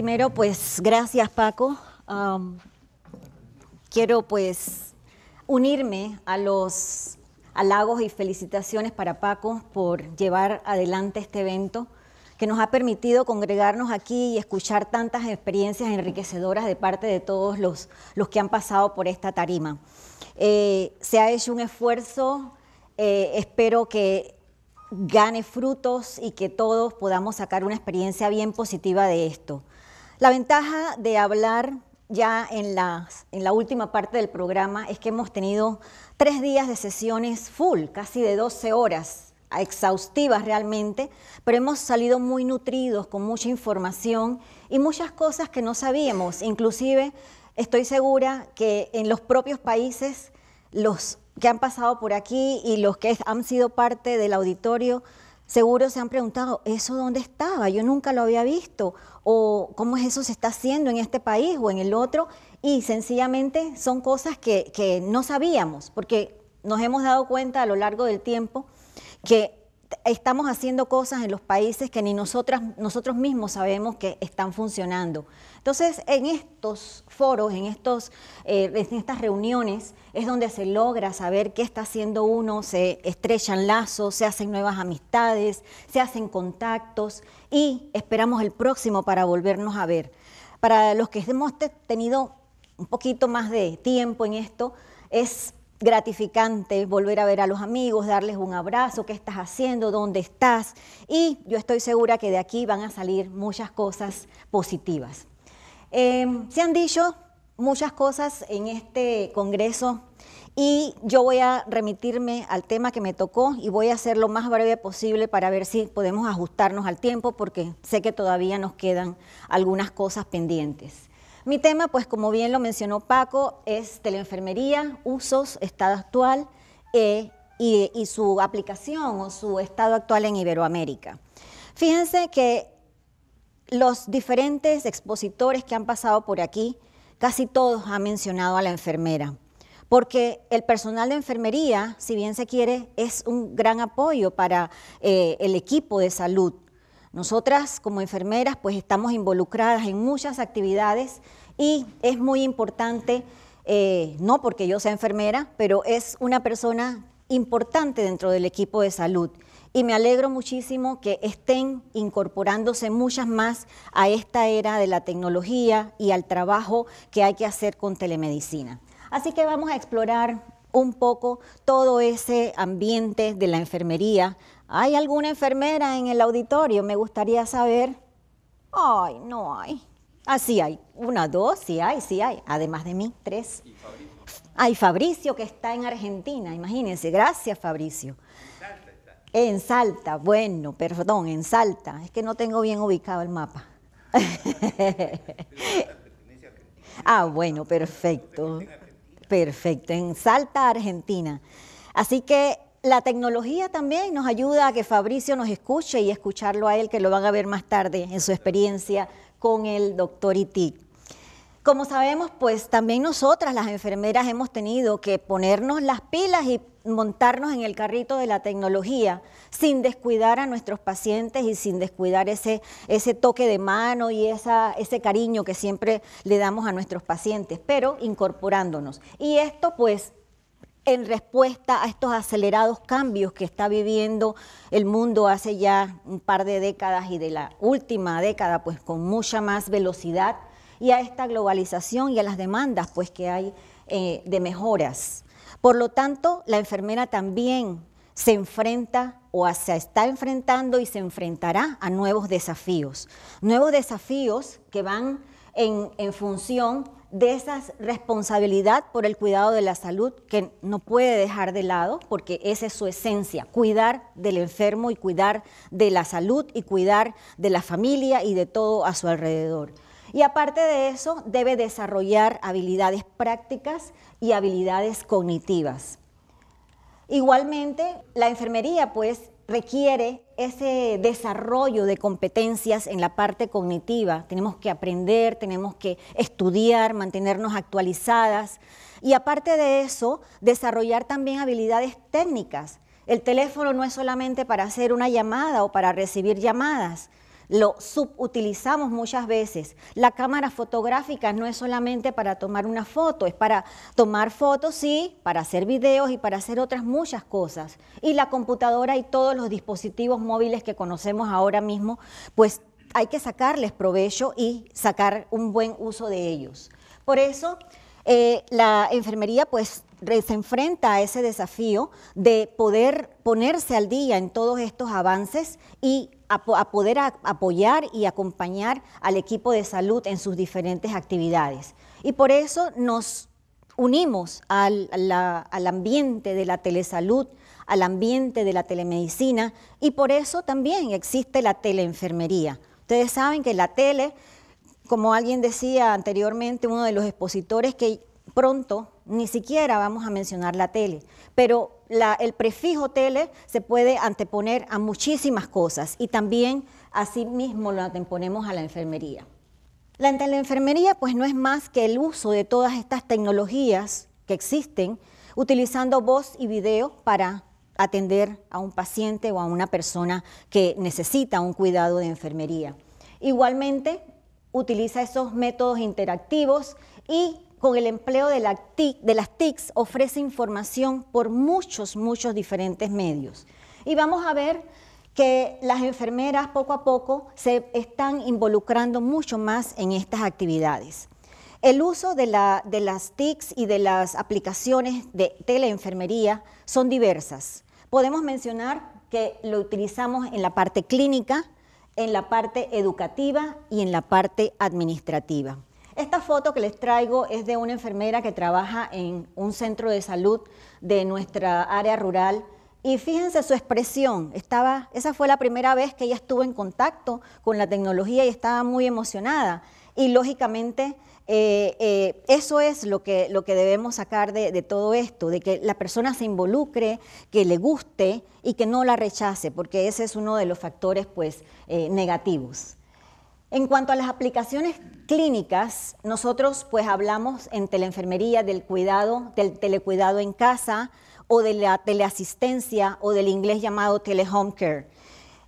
primero, pues gracias Paco. quiero pues unirme a los halagos y felicitaciones para Paco por llevar adelante este evento que nos ha permitido congregarnos aquí y escuchar tantas experiencias enriquecedoras de parte de todos los, los que han pasado por esta tarima. Eh, se ha hecho un esfuerzo, eh, espero que gane frutos y que todos podamos sacar una experiencia bien positiva de esto. La ventaja de hablar ya en la, última parte del programa es que hemos tenido tres días de sesiones full, casi de 12 horas, exhaustivas realmente, pero hemos salido muy nutridos con mucha información y muchas cosas que no sabíamos. Inclusive estoy segura que en los propios países los que han pasado por aquí y los que han sido parte del auditorio Seguro se han preguntado, ¿eso dónde estaba? Yo nunca lo había visto. ¿O cómo es eso se está haciendo en este país o en el otro? Y sencillamente son cosas que, que no sabíamos, porque nos hemos dado cuenta a lo largo del tiempo que estamos haciendo cosas en los países que ni nosotros mismos sabemos que están funcionando. Entonces, en estos foros, en, estos, eh, en estas reuniones, es donde se logra saber qué está haciendo uno, se estrechan lazos, se hacen nuevas amistades, se hacen contactos y esperamos el próximo para volvernos a ver. Para los que hemos tenido un poquito más de tiempo en esto, es gratificante volver a ver a los amigos, darles un abrazo, qué estás haciendo, dónde estás. Y yo estoy segura que de aquí van a salir muchas cosas positivas. Em, se han dicho muchas cosas en este Congreso y yo voy a remitirme al tema que me tocó y voy a hacer lo más breve posible para ver si podemos ajustarnos al tiempo porque sé que todavía nos quedan algunas cosas pendientes. Mi tema, pues como bien lo mencionó Paco, es teleenfermería, usos, estado actual eh, y, su aplicación o su estado actual en Iberoamérica. Fíjense que los diferentes expositores que han pasado por aquí, casi todos han mencionado a la enfermera, porque el personal de enfermería, si bien se quiere, es un gran apoyo para eh, el equipo de salud, nosotras como enfermeras pues estamos involucradas en muchas actividades y es muy importante, eh, no porque yo sea enfermera, pero es una persona importante dentro del equipo de salud. Y me alegro muchísimo que estén incorporándose muchas más a esta era de la tecnología y al trabajo que hay que hacer con telemedicina. Así que vamos a explorar un poco todo ese ambiente de la enfermería ¿Hay alguna enfermera en el auditorio? Me gustaría saber. Ay, no hay. Ah, sí hay. Una, dos, sí hay, sí hay. Además de mí, tres. ¿Y Fabricio? Ay, Fabricio que está en Argentina, imagínense. Gracias, Fabricio. En Salta, en Salta, bueno, perdón, en Salta. Es que no tengo bien ubicado el mapa. ah, bueno, perfecto. Perfecto, en Salta, Argentina. Así que la tecnología también nos ayuda a que Fabricio nos escuche y escucharlo a él, que lo van a ver más tarde en su experiencia con el doctor Iti. Como sabemos, pues también nosotras, las enfermeras, hemos tenido que ponernos las pilas y montarnos en el carrito de la tecnología sin descuidar a nuestros pacientes y sin descuidar ese, ese toque de mano y esa, ese cariño que siempre le damos a nuestros pacientes, pero incorporándonos. Y esto pues en respuesta a estos acelerados cambios que está viviendo el mundo hace ya un par de décadas y de la última década, pues con mucha más velocidad, y a esta globalización y a las demandas pues que hay eh, de mejoras. Por lo tanto, la enfermera también se enfrenta o se está enfrentando y se enfrentará a nuevos desafíos. Nuevos desafíos que van en función de esa responsabilidad por el cuidado de la salud que no puede dejar de lado porque esa es su esencia, cuidar del enfermo y cuidar de la salud y cuidar de la familia y de todo a su alrededor. Y aparte de eso, debe desarrollar habilidades prácticas y habilidades cognitivas. Igualmente, la enfermería pues requiere ese desarrollo de competencias en la parte cognitiva. Tenemos que aprender, tenemos que estudiar, mantenernos actualizadas y aparte de eso, desarrollar también habilidades técnicas. El teléfono no es solamente para hacer una llamada o para recibir llamadas lo subutilizamos muchas veces. La cámara fotográfica no es solamente para tomar una foto, es para tomar fotos, sí, para hacer videos y para hacer otras muchas cosas. Y la computadora y todos los dispositivos móviles que conocemos ahora mismo, pues hay que sacarles provecho y sacar un buen uso de ellos. Por eso, eh, la enfermería pues se enfrenta a ese desafío de poder ponerse al día en todos estos avances y a, poder apoyar y acompañar al equipo de salud en sus diferentes actividades. Y por eso nos unimos al, al ambiente de la telesalud, al ambiente de la telemedicina y por eso también existe la teleenfermería. Ustedes saben que la tele, como alguien decía anteriormente, uno de los expositores que pronto ni siquiera vamos a mencionar la tele, pero el prefijo tele se puede anteponer a muchísimas cosas y también mismo lo anteponemos a la enfermería. La teleenfermería pues no es más que el uso de todas estas tecnologías que existen utilizando voz y video para atender a un paciente o a una persona que necesita un cuidado de enfermería. Igualmente utiliza esos métodos interactivos y con el empleo de, las TICs ofrece información por muchos, muchos diferentes medios. Y vamos a ver que las enfermeras poco a poco se están involucrando mucho más en estas actividades. El uso de las TICs y de las aplicaciones de teleenfermería son diversas. Podemos mencionar que lo utilizamos en la parte clínica, en la parte educativa y en la parte administrativa. Esta foto que les traigo es de una enfermera que trabaja en un centro de salud de nuestra área rural. Y fíjense su expresión, estaba, esa fue la primera vez que ella estuvo en contacto con la tecnología y estaba muy emocionada. Y lógicamente eh, eh, eso es lo que, lo que debemos sacar de, todo esto, de que la persona se involucre, que le guste y que no la rechace, porque ese es uno de los factores pues, eh, negativos. En cuanto a las aplicaciones clínicas, nosotros pues hablamos en teleenfermería del cuidado, del telecuidado en casa o de la teleasistencia o del inglés llamado telehome care.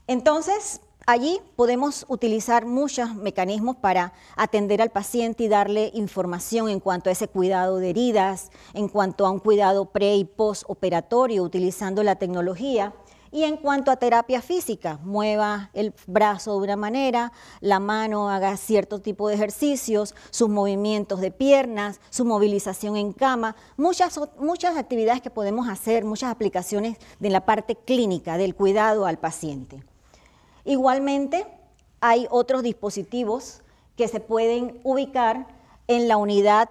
Entonces, allí podemos utilizar muchos mecanismos para atender al paciente y darle información en cuanto a ese cuidado de heridas, en cuanto a un cuidado pre y postoperatorio utilizando la tecnología y en cuanto a terapia física, mueva el brazo de una manera, la mano haga cierto tipo de ejercicios, sus movimientos de piernas, su movilización en cama, muchas, muchas actividades que podemos hacer, muchas aplicaciones de la parte clínica, del cuidado al paciente. Igualmente, hay otros dispositivos que se pueden ubicar en la unidad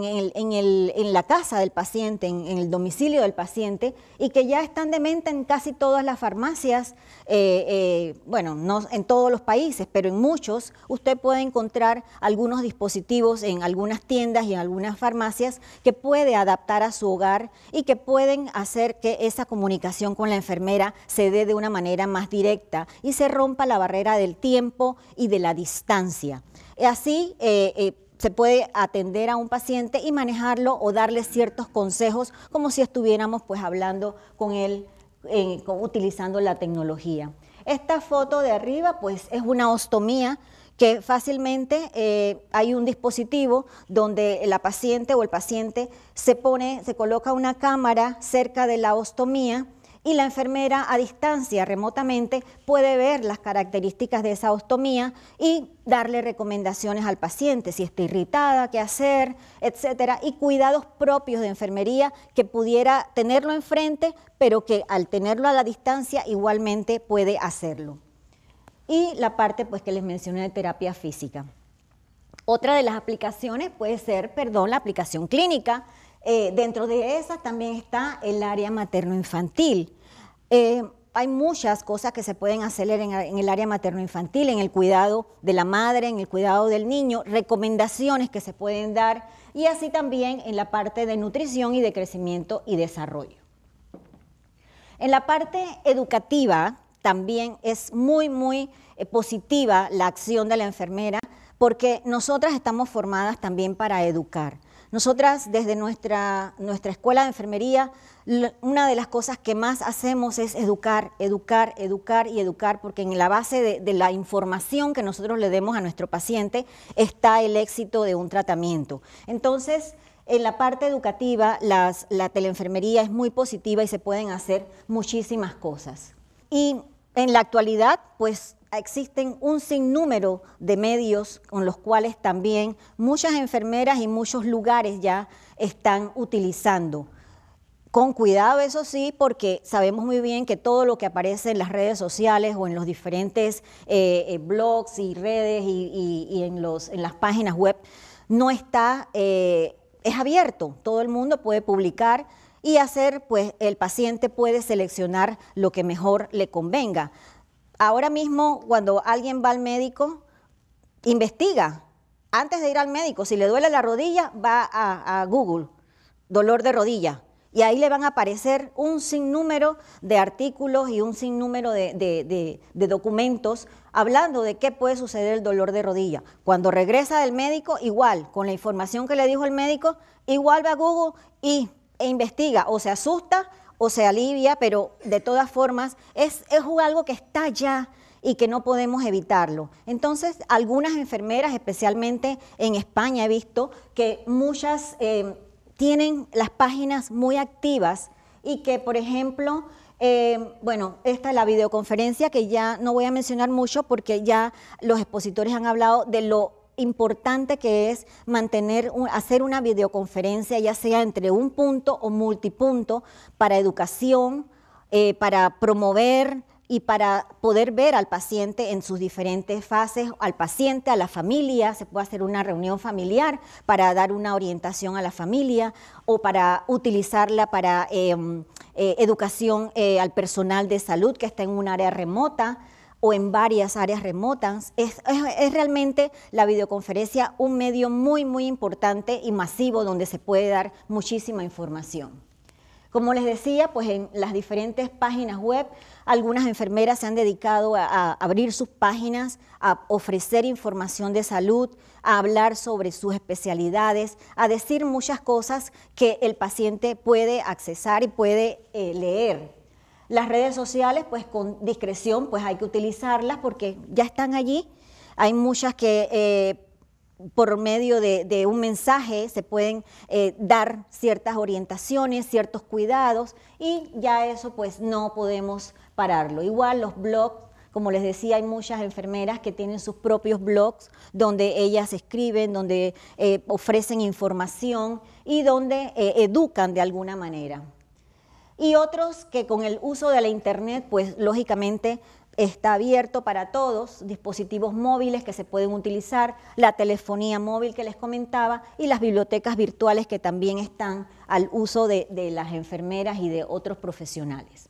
en, la casa del paciente, en, el domicilio del paciente, y que ya están de venta en casi todas las farmacias, eh, eh, bueno, no en todos los países, pero en muchos, usted puede encontrar algunos dispositivos en algunas tiendas y en algunas farmacias que puede adaptar a su hogar y que pueden hacer que esa comunicación con la enfermera se dé de una manera más directa y se rompa la barrera del tiempo y de la distancia. Así, eh, se puede atender a un paciente y manejarlo o darle ciertos consejos como si estuviéramos pues hablando con él eh, utilizando la tecnología. Esta foto de arriba pues es una ostomía que fácilmente eh, hay un dispositivo donde la paciente o el paciente se pone, se coloca una cámara cerca de la ostomía y la enfermera a distancia, remotamente, puede ver las características de esa ostomía y darle recomendaciones al paciente, si está irritada, qué hacer, etcétera, y cuidados propios de enfermería que pudiera tenerlo enfrente, pero que al tenerlo a la distancia igualmente puede hacerlo. Y la parte pues que les mencioné de terapia física. Otra de las aplicaciones puede ser, perdón, la aplicación clínica, eh, dentro de esa también está el área materno-infantil. Eh, hay muchas cosas que se pueden hacer en, en el área materno-infantil, en el cuidado de la madre, en el cuidado del niño, recomendaciones que se pueden dar y así también en la parte de nutrición y de crecimiento y desarrollo. En la parte educativa también es muy, muy eh, positiva la acción de la enfermera porque nosotras estamos formadas también para educar. Nosotras desde nuestra, nuestra escuela de enfermería, una de las cosas que más hacemos es educar, educar, educar y educar, porque en la base de, la información que nosotros le demos a nuestro paciente está el éxito de un tratamiento. Entonces, en la parte educativa, las, la teleenfermería es muy positiva y se pueden hacer muchísimas cosas. Y en la actualidad, pues existen un sinnúmero de medios con los cuales también muchas enfermeras y muchos lugares ya están utilizando. Con cuidado, eso sí, porque sabemos muy bien que todo lo que aparece en las redes sociales o en los diferentes eh, eh, blogs y redes y, en, los, en, las páginas web no está, eh, es abierto, todo el mundo puede publicar y hacer, pues el paciente puede seleccionar lo que mejor le convenga ahora mismo cuando alguien va al médico, investiga. Antes de ir al médico, si le duele la rodilla, va a, Google, dolor de rodilla. Y ahí le van a aparecer un sinnúmero de artículos y un sinnúmero de, de, documentos hablando de qué puede suceder el dolor de rodilla. Cuando regresa del médico, igual, con la información que le dijo el médico, igual va a Google y, e investiga o se asusta o se alivia, pero de todas formas es, es algo que está ya y que no podemos evitarlo. Entonces, algunas enfermeras, especialmente en España, he visto que muchas eh, tienen las páginas muy activas y que, por ejemplo, eh, bueno, esta es la videoconferencia que ya no voy a mencionar mucho porque ya los expositores han hablado de lo importante que es mantener, hacer una videoconferencia, ya sea entre un punto o multipunto, para educación, eh, para promover y para poder ver al paciente en sus diferentes fases, al paciente, a la familia, se puede hacer una reunión familiar para dar una orientación a la familia o para utilizarla para em, eh, educación eh, al personal de salud que está en un área remota, o en varias áreas remotas. Es, realmente la videoconferencia un medio muy, muy importante y masivo donde se puede dar muchísima información. Como les decía, pues en las diferentes páginas web, algunas enfermeras se han dedicado a, abrir sus páginas, a ofrecer información de salud, a hablar sobre sus especialidades, a decir muchas cosas que el paciente puede accesar y puede eh, leer las redes sociales, pues con discreción, pues hay que utilizarlas porque ya están allí. Hay muchas que eh, por medio de, un mensaje se pueden eh, dar ciertas orientaciones, ciertos cuidados y ya eso pues no podemos pararlo. Igual los blogs como les decía, hay muchas enfermeras que tienen sus propios blogs donde ellas escriben, donde eh, ofrecen información y donde educan de alguna manera y otros que con el uso de la Internet, pues lógicamente está abierto para todos, dispositivos móviles que se pueden utilizar, la telefonía móvil que les comentaba y las bibliotecas virtuales que también están al uso de, las enfermeras y de otros profesionales.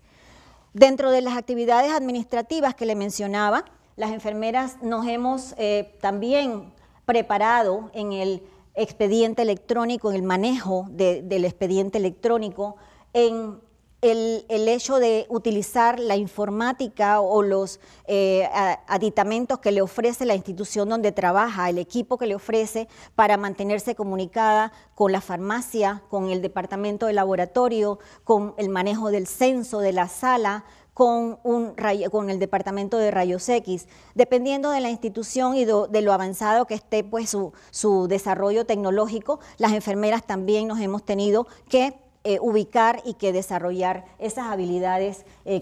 Dentro de las actividades administrativas que le mencionaba, las enfermeras nos hemos eh, también preparado en el expediente electrónico, en el manejo del expediente electrónico, en el, hecho de utilizar la informática o los eh, aditamentos que le ofrece la institución donde trabaja, el equipo que le ofrece para mantenerse comunicada con la farmacia, con el departamento de laboratorio, con el manejo del censo de la sala, con, el departamento de rayos X, dependiendo de la institución y de, lo avanzado que esté pues, su desarrollo tecnológico, las enfermeras también nos hemos tenido que eh, ubicar y que desarrollar esas habilidades eh,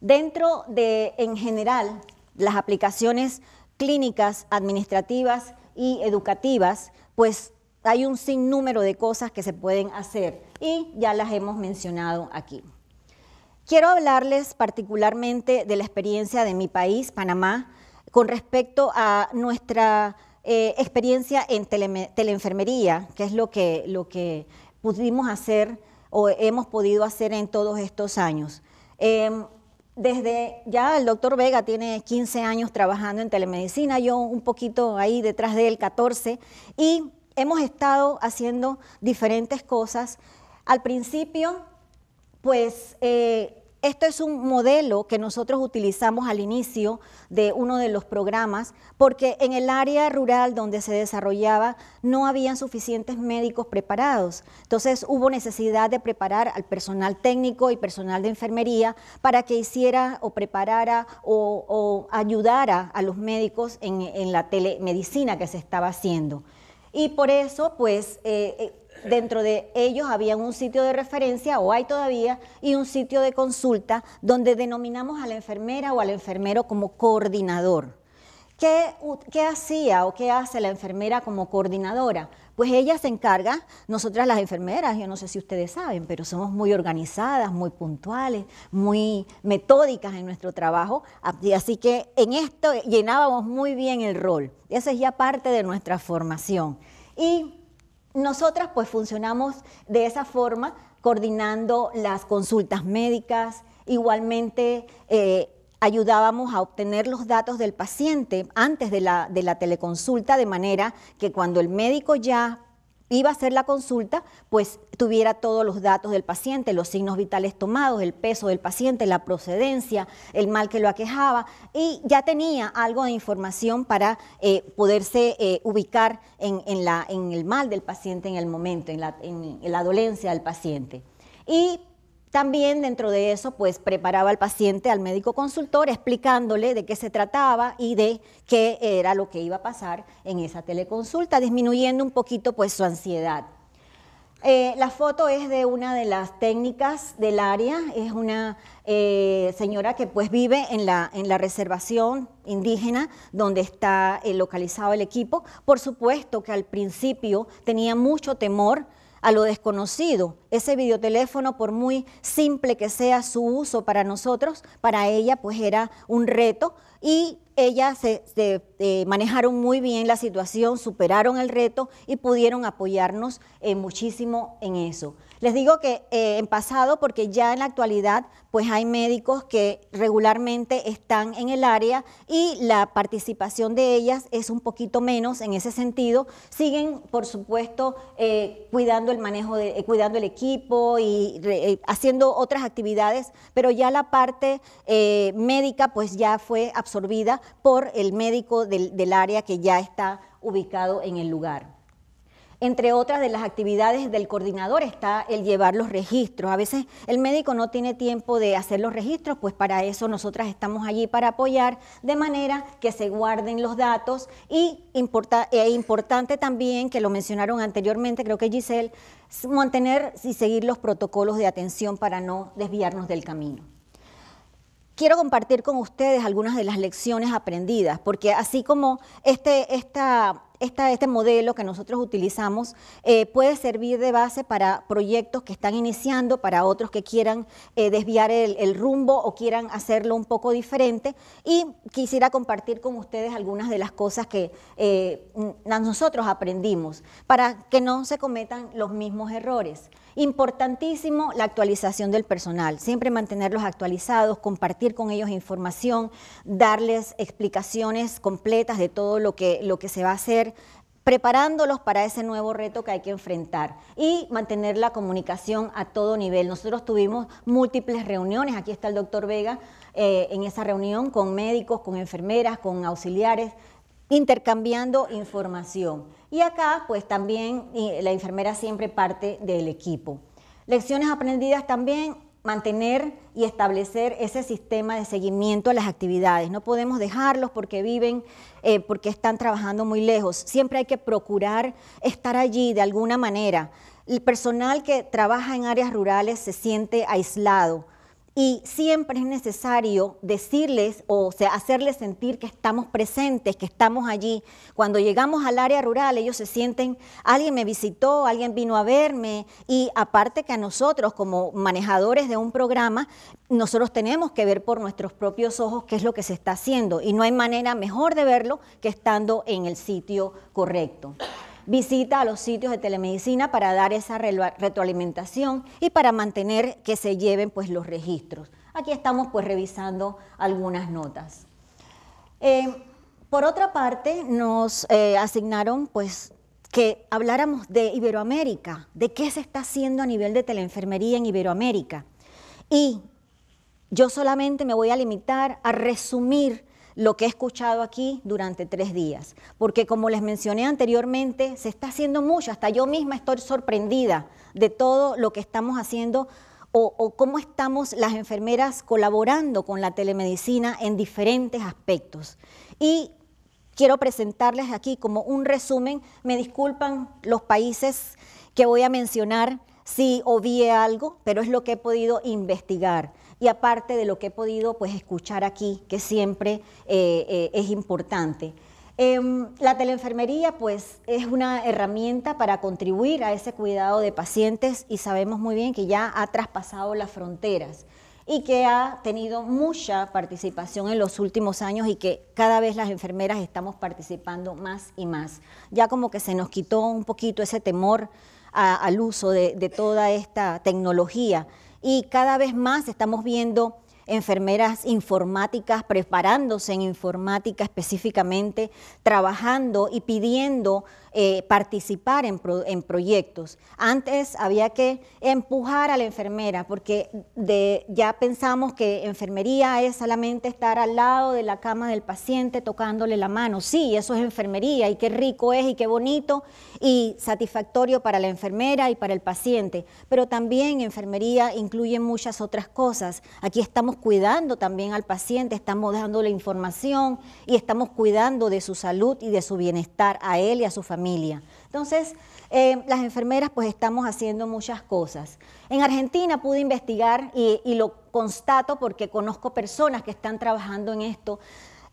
Dentro de, en general, las aplicaciones clínicas, administrativas y educativas, pues hay un sinnúmero de cosas que se pueden hacer y ya las hemos mencionado aquí. Quiero hablarles particularmente de la experiencia de mi país, Panamá, con respecto a nuestra eh, experiencia en tele, teleenfermería, que es lo que, lo que pudimos hacer o hemos podido hacer en todos estos años. Em, desde ya el doctor Vega tiene 15 años trabajando en telemedicina, yo un poquito ahí detrás de él, 14, y hemos estado haciendo diferentes cosas. Al principio, pues eh, esto es un modelo que nosotros utilizamos al inicio de uno de los programas porque en el área rural donde se desarrollaba no habían suficientes médicos preparados. Entonces hubo necesidad de preparar al personal técnico y personal de enfermería para que hiciera o preparara o, ayudara a los médicos en, la telemedicina que se estaba haciendo. Y por eso, pues, eh, eh, dentro de ellos había un sitio de referencia, o hay todavía, y un sitio de consulta donde denominamos a la enfermera o al enfermero como coordinador. ¿Qué, hacía o qué hace la enfermera como coordinadora? Pues ella se encarga, nosotras las enfermeras, yo no sé si ustedes saben, pero somos muy organizadas, muy puntuales, muy metódicas en nuestro trabajo, así que en esto llenábamos muy bien el rol. Esa es ya parte de nuestra formación. Y nosotras pues funcionamos de esa forma, coordinando las consultas médicas, igualmente eh, ayudábamos a obtener los datos del paciente antes de la, de la teleconsulta, de manera que cuando el médico ya iba a hacer la consulta, pues tuviera todos los datos del paciente, los signos vitales tomados, el peso del paciente, la procedencia, el mal que lo aquejaba y ya tenía algo de información para eh, poderse eh, ubicar en, el mal del paciente en el momento, en la, dolencia del paciente. Y también dentro de eso, pues preparaba al paciente, al médico consultor, explicándole de qué se trataba y de qué era lo que iba a pasar en esa teleconsulta, disminuyendo un poquito pues su ansiedad. Eh, la foto es de una de las técnicas del área, es una eh, señora que pues vive en la, en la reservación indígena donde está eh, localizado el equipo. Por supuesto que al principio tenía mucho temor a lo desconocido. Ese videoteléfono, por muy simple que sea su uso para nosotros, para ella pues era un reto y ellas se, eh, manejaron muy bien la situación, superaron el reto y pudieron apoyarnos eh, muchísimo en eso. Les digo que eh, en pasado, porque ya en la actualidad, pues hay médicos que regularmente están en el área y la participación de ellas es un poquito menos en ese sentido. Siguen, por supuesto, eh, cuidando el manejo, eh, cuidando el equipo y haciendo otras actividades, pero ya la parte médica, pues ya fue absorbida por el médico del área que ya está ubicado en el lugar. Entre otras de las actividades del coordinador está el llevar los registros. A veces el médico no tiene tiempo de hacer los registros, pues para eso nosotras estamos allí para apoyar, de manera que se guarden los datos y es importante también, que lo mencionaron anteriormente, creo que Giselle, mantener y seguir los protocolos de atención para no desviarnos del camino quiero compartir con ustedes algunas de las lecciones aprendidas, porque así como este, esta este modelo que nosotros utilizamos eh, puede servir de base para proyectos que están iniciando, para otros que quieran eh, desviar el, rumbo o quieran hacerlo un poco diferente. Y quisiera compartir con ustedes algunas de las cosas que eh, nosotros aprendimos para que no se cometan los mismos errores. Importantísimo la actualización del personal, siempre mantenerlos actualizados, compartir con ellos información, darles explicaciones completas de todo lo que, lo que se va a hacer, preparándolos para ese nuevo reto que hay que enfrentar y mantener la comunicación a todo nivel. Nosotros tuvimos múltiples reuniones, aquí está el doctor Vega, eh, en esa reunión con médicos, con enfermeras, con auxiliares, intercambiando información. Y acá, pues también la enfermera siempre parte del equipo. Lecciones aprendidas también, mantener y establecer ese sistema de seguimiento a las actividades. No podemos dejarlos porque viven, eh, porque están trabajando muy lejos. Siempre hay que procurar estar allí de alguna manera. El personal que trabaja en áreas rurales se siente aislado y siempre es necesario decirles o hacerles sentir que estamos presentes, que estamos allí. Cuando llegamos al área rural, ellos se sienten, alguien me visitó, alguien vino a verme. Y aparte que a nosotros, como manejadores de un programa, nosotros tenemos que ver por nuestros propios ojos qué es lo que se está haciendo. Y no hay manera mejor de verlo que estando en el sitio correcto visita a los sitios de telemedicina para dar esa retroalimentación y para mantener que se lleven pues los registros. Aquí estamos pues revisando algunas notas. Eh, por otra parte, nos eh, asignaron pues que habláramos de Iberoamérica, de qué se está haciendo a nivel de teleenfermería en Iberoamérica. Y yo solamente me voy a limitar a resumir lo que he escuchado aquí durante tres días, porque como les mencioné anteriormente, se está haciendo mucho, hasta yo misma estoy sorprendida de todo lo que estamos haciendo o, cómo estamos las enfermeras colaborando con la telemedicina en diferentes aspectos. Y quiero presentarles aquí como un resumen, me disculpan los países que voy a mencionar si obvié algo, pero es lo que he podido investigar y aparte de lo que he podido pues escuchar aquí, que siempre eh, eh, es importante. Em, la teleenfermería pues es una herramienta para contribuir a ese cuidado de pacientes y sabemos muy bien que ya ha traspasado las fronteras y que ha tenido mucha participación en los últimos años y que cada vez las enfermeras estamos participando más y más. Ya como que se nos quitó un poquito ese temor al uso de, de toda esta tecnología y cada vez más estamos viendo enfermeras informáticas preparándose en informática específicamente, trabajando y pidiendo eh, participar en, proyectos. Antes había que empujar a la enfermera porque de, ya pensamos que enfermería es solamente estar al lado de la cama del paciente tocándole la mano. Sí, eso es enfermería y qué rico es y qué bonito y satisfactorio para la enfermera y para el paciente. Pero también enfermería incluye muchas otras cosas. Aquí estamos cuidando también al paciente, estamos la información y estamos cuidando de su salud y de su bienestar a él y a su familia entonces, eh, las enfermeras pues estamos haciendo muchas cosas. En Argentina pude investigar y, y lo constato porque conozco personas que están trabajando en esto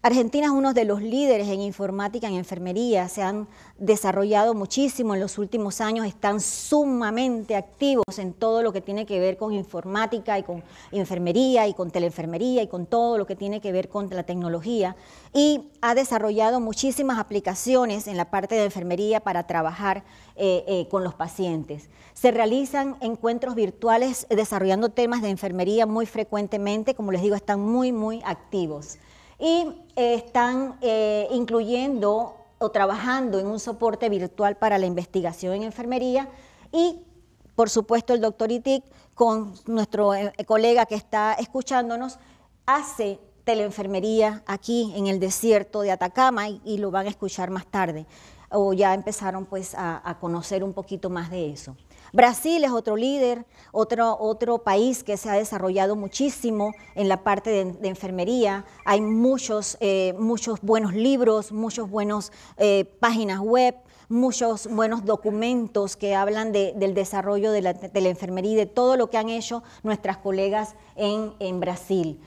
Argentina es uno de los líderes en informática, en enfermería, se han desarrollado muchísimo en los últimos años, están sumamente activos en todo lo que tiene que ver con informática y con enfermería y con teleenfermería y con todo lo que tiene que ver con la tecnología y ha desarrollado muchísimas aplicaciones en la parte de enfermería para trabajar eh, eh, con los pacientes. Se realizan encuentros virtuales desarrollando temas de enfermería muy frecuentemente, como les digo, están muy, muy activos y eh, están eh, incluyendo o trabajando en un soporte virtual para la investigación en enfermería y por supuesto el doctor Itik con nuestro eh, colega que está escuchándonos hace teleenfermería aquí en el desierto de Atacama y, lo van a escuchar más tarde o ya empezaron pues a conocer un poquito más de eso. Brasil es otro líder, otro, otro país que se ha desarrollado muchísimo en la parte de, enfermería. Hay muchos, eh, muchos buenos libros, muchos buenos eh, páginas web, muchos buenos documentos que hablan del desarrollo de la, enfermería y de todo lo que han hecho nuestras colegas en Brasil.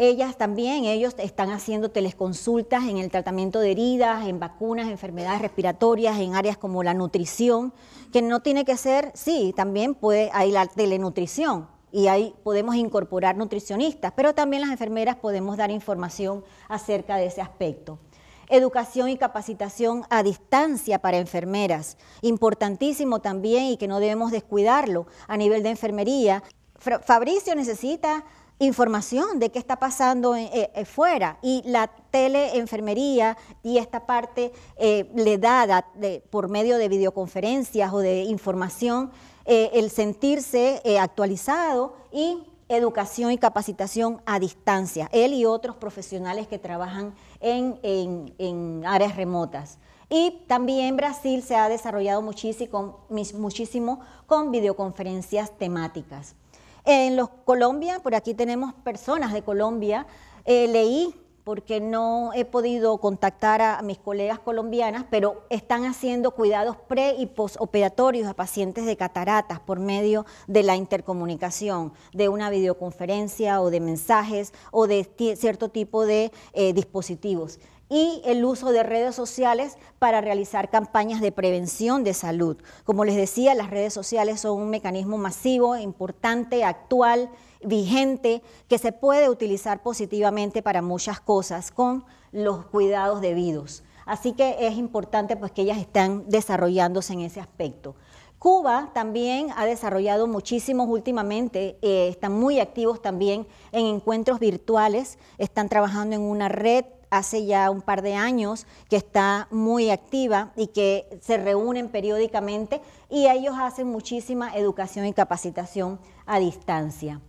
Ellas también, ellos están haciendo teleconsultas en el tratamiento de heridas, en vacunas, enfermedades respiratorias, en áreas como la nutrición, que no tiene que ser, sí, también puede, hay la telenutrición, y ahí podemos incorporar nutricionistas, pero también las enfermeras podemos dar información acerca de ese aspecto. Educación y capacitación a distancia para enfermeras, importantísimo también y que no debemos descuidarlo a nivel de enfermería. Fabricio necesita información de qué está pasando eh, eh, eh, fuera y la teleenfermería y esta parte le da por medio de videoconferencias o de información el sentirse actualizado y educación y capacitación a distancia, él y otros profesionales que trabajan en, áreas remotas. Y también Brasil se ha desarrollado muchísimo, muchísimo, con videoconferencias temáticas. En los Colombia, por aquí tenemos personas de Colombia, eh, leí porque no he podido contactar a mis colegas colombianas, pero están haciendo cuidados pre y postoperatorios a pacientes de cataratas por medio de la intercomunicación, de una videoconferencia o de mensajes o de cierto tipo de eh, dispositivos y el uso de redes sociales para realizar campañas de prevención de salud. Como les decía, las redes sociales son un mecanismo masivo, importante, actual, vigente, que se puede utilizar positivamente para muchas cosas con los cuidados debidos. Así que es importante pues que ellas están desarrollándose en ese aspecto. Cuba también ha desarrollado muchísimos últimamente, eh, están muy activos también en encuentros virtuales, están trabajando en una red hace ya un par de años, que está muy activa y que se reúnen periódicamente y ellos hacen muchísima educación y capacitación a distancia.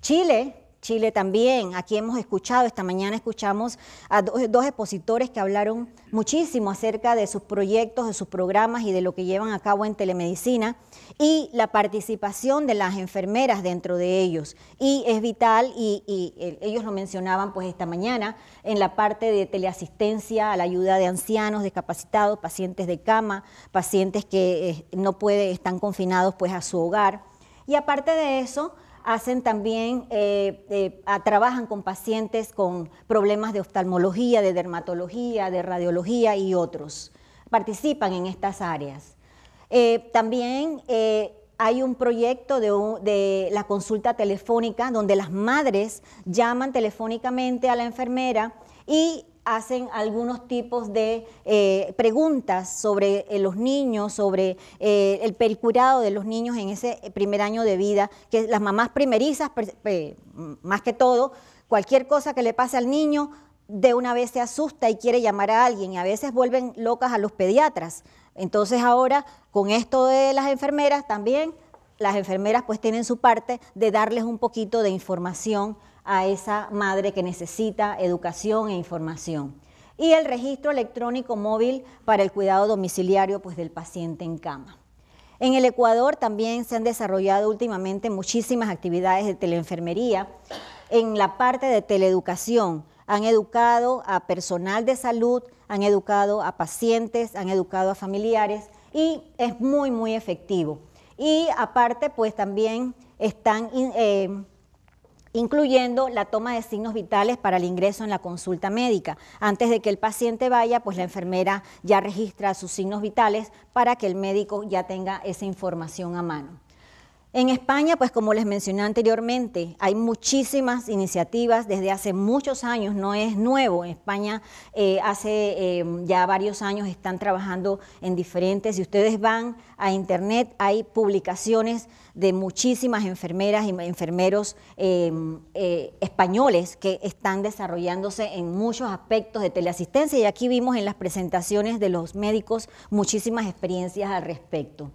Chile Chile también. Aquí hemos escuchado, esta mañana escuchamos a dos, expositores que hablaron muchísimo acerca de sus proyectos, de sus programas y de lo que llevan a cabo en telemedicina y la participación de las enfermeras dentro de ellos. Y es vital, y, eh, ellos lo mencionaban pues esta mañana, en la parte de teleasistencia a la ayuda de ancianos, discapacitados, pacientes de cama, pacientes que eh, no pueden, están confinados pues a su hogar. Y aparte de eso, hacen también, eh, eh, trabajan con pacientes con problemas de oftalmología, de dermatología, de radiología y otros. Participan en estas áreas. Eh, también hay un proyecto de, la consulta telefónica donde las madres llaman telefónicamente a la enfermera y hacen algunos tipos de eh, preguntas sobre eh, los niños, sobre eh, el pericurado de los niños en ese primer año de vida, que las mamás primerizas, más que todo, cualquier cosa que le pase al niño, de una vez se asusta y quiere llamar a alguien y a veces vuelven locas a los pediatras. Entonces ahora, con esto de las enfermeras también, las enfermeras pues tienen su parte de darles un poquito de información a esa madre que necesita educación e información. Y el registro electrónico móvil para el cuidado domiciliario pues, del paciente en cama. En el Ecuador también se han desarrollado últimamente muchísimas actividades de teleenfermería. En la parte de teleeducación han educado a personal de salud, han educado a pacientes, han educado a familiares y es muy, muy efectivo. Y aparte, pues también están eh, incluyendo la toma de signos vitales para el ingreso en la consulta médica. Antes de que el paciente vaya, pues la enfermera ya registra sus signos vitales para que el médico ya tenga esa información a mano. En España, pues como les mencioné anteriormente, hay muchísimas iniciativas desde hace muchos años, no es nuevo. En España eh, hace em, ya varios años están trabajando en diferentes, si ustedes van a internet hay publicaciones de muchísimas enfermeras y enfermeros em, eh, españoles que están desarrollándose en muchos aspectos de teleasistencia y aquí vimos en las presentaciones de los médicos muchísimas experiencias al respecto.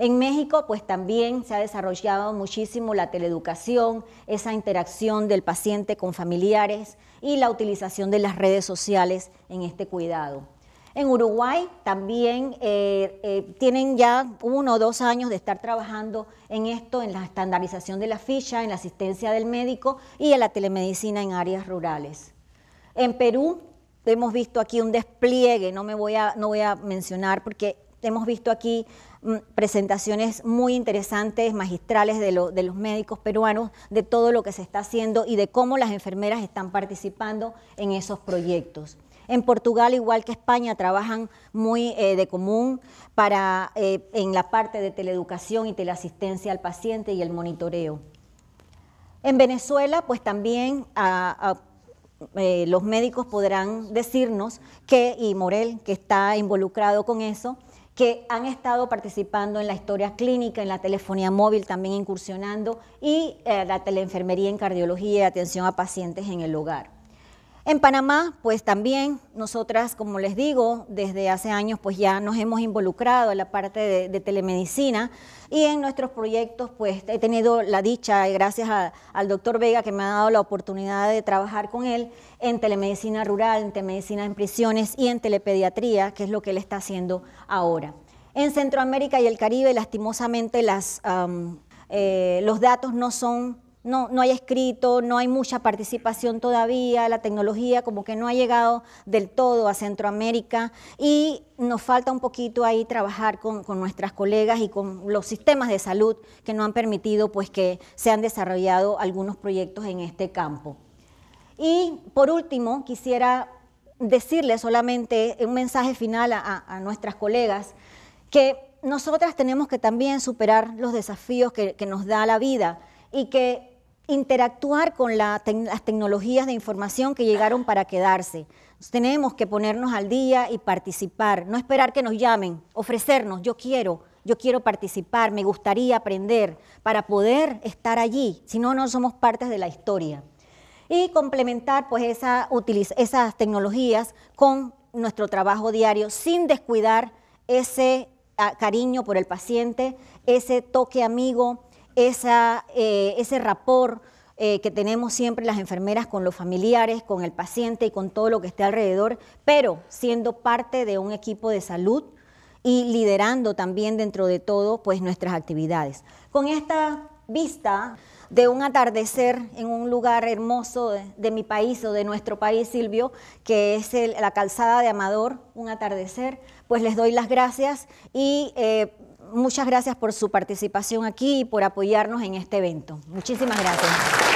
En México, pues también se ha desarrollado muchísimo la teleeducación, esa interacción del paciente con familiares y la utilización de las redes sociales en este cuidado. En Uruguay también eh, eh, tienen ya uno o dos años de estar trabajando en esto, en la estandarización de la ficha, en la asistencia del médico y en la telemedicina en áreas rurales. En Perú hemos visto aquí un despliegue, no, me voy, a, no voy a mencionar porque hemos visto aquí Mm, presentaciones muy interesantes, magistrales de, los médicos peruanos, de todo lo que se está haciendo y de cómo las enfermeras están participando en esos proyectos. En Portugal, igual que España, trabajan muy eh, de común para, eh, en la parte de teleeducación y teleasistencia al paciente y el monitoreo. En Venezuela, pues también eh, los médicos podrán decirnos que, y Morel, que está involucrado con eso, que han estado participando en la historia clínica, en la telefonía móvil, también incursionando, y eh, la teleenfermería en cardiología y atención a pacientes en el hogar. En Panamá, pues también nosotras, como les digo, desde hace años pues ya nos hemos involucrado en la parte de, telemedicina y en nuestros proyectos pues he tenido la dicha, gracias al doctor Vega que me ha dado la oportunidad de trabajar con él en telemedicina rural, en telemedicina en prisiones y en telepediatría, que es lo que él está haciendo ahora. En Centroamérica y el Caribe, lastimosamente, eh, los datos no son no, hay escrito, no hay mucha participación todavía, la tecnología como que no ha llegado del todo a Centroamérica y nos falta un poquito ahí trabajar con, nuestras colegas y con los sistemas de salud que no han permitido pues que se han desarrollado algunos proyectos en este campo. Y por último, quisiera decirle solamente un mensaje final a, nuestras colegas que nosotras tenemos que también superar los desafíos que nos da la vida y que interactuar con las tecnologías de información que llegaron para quedarse. tenemos que ponernos al día y participar, no esperar que nos llamen, ofrecernos, yo quiero, yo quiero participar, me gustaría aprender para poder estar allí, si no, no somos partes de la historia. Y complementar pues esa, esas tecnologías con nuestro trabajo diario sin descuidar ese ah, cariño por el paciente, ese toque amigo, esa, eh, ese rapor eh, que tenemos siempre las enfermeras con los familiares, con el paciente y con todo lo que esté alrededor, pero siendo parte de un equipo de salud y liderando también dentro de todo pues nuestras actividades. Con esta vista de un atardecer en un lugar hermoso de, mi país o de nuestro país, Silvio, que es la calzada de Amador, un atardecer, pues les doy las gracias y eh, muchas gracias por su participación aquí y por apoyarnos en este evento. Muchísimas gracias.